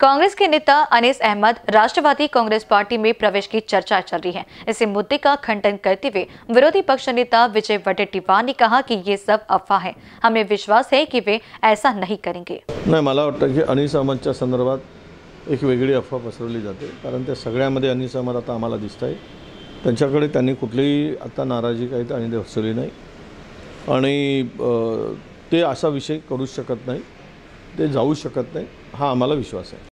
कांग्रेस के नेता अनिस अहमद राष्ट्रवादी कांग्रेस पार्टी में प्रवेश की चर्चा चल रही है इसी मुद्दे का खंडन करते हुए विरोधी पक्ष नेता विजय वडेट्टीवार ने कहा कि ये सब अफवाह है हमें विश्वास है की वे ऐसा नहीं करेंगे नाही मला वाटतं अनिस अहमदच्या संदर्भात एक वेगरी अफवाह पसरवली जाते कारण त्या अनिस अहमद आता आम दिसत है तैक कुछ ही आता नाराजी का त्यांनी विषय करूच शकत नहीं ते जाऊ शकत नाही हा आम्हाला विश्वास आहे